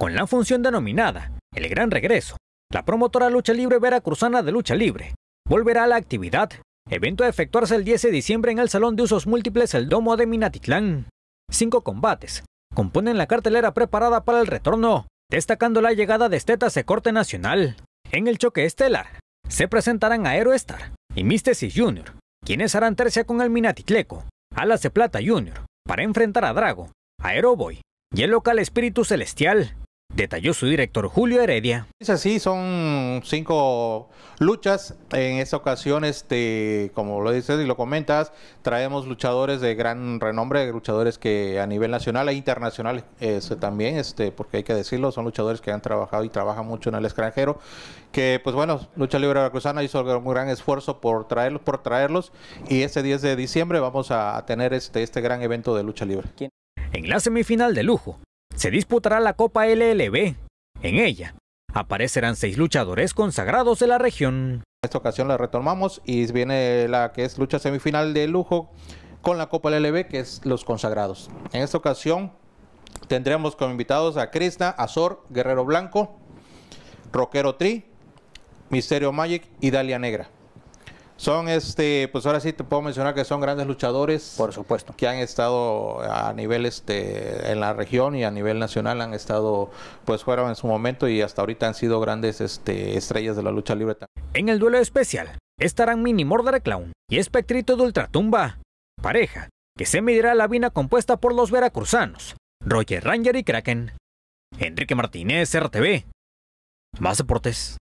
con la función denominada El Gran Regreso. La promotora Lucha Libre Cruzana de Lucha Libre volverá a la actividad, evento a efectuarse el 10 de diciembre en el Salón de Usos Múltiples El Domo de Minatitlán. Cinco combates componen la cartelera preparada para el retorno, destacando la llegada de estetas de corte nacional. En el choque estelar se presentarán Aerostar y Místesis Jr., quienes harán tercia con el Minatitleco, Alas de Plata Jr., para enfrentar a Drago, Aeroboy y el local Espíritu Celestial detalló su director Julio Heredia. Es así, son cinco luchas. En esta ocasión, este, como lo dices y lo comentas, traemos luchadores de gran renombre, luchadores que a nivel nacional e internacional este, también, este, porque hay que decirlo, son luchadores que han trabajado y trabajan mucho en el extranjero. Que, pues bueno, Lucha Libre Cruzana hizo un gran esfuerzo por traerlos, por traerlos. Y este 10 de diciembre vamos a tener este, este gran evento de lucha libre. En la semifinal de lujo, se disputará la Copa LLB. En ella aparecerán seis luchadores consagrados de la región. En Esta ocasión la retomamos y viene la que es lucha semifinal de lujo con la Copa LLB, que es los consagrados. En esta ocasión tendremos como invitados a Krista, Azor, Guerrero Blanco, Rockero Tri, Misterio Magic y Dalia Negra. Son, este, pues ahora sí te puedo mencionar que son grandes luchadores. Por supuesto. Que han estado a nivel, este, en la región y a nivel nacional han estado, pues fueron en su momento y hasta ahorita han sido grandes, este, estrellas de la lucha libre. En el duelo especial estarán Mini Mordor Clown y Espectrito de Ultratumba, pareja que se medirá la vina compuesta por los veracruzanos, Roger Ranger y Kraken. Enrique Martínez, RTV. Más deportes.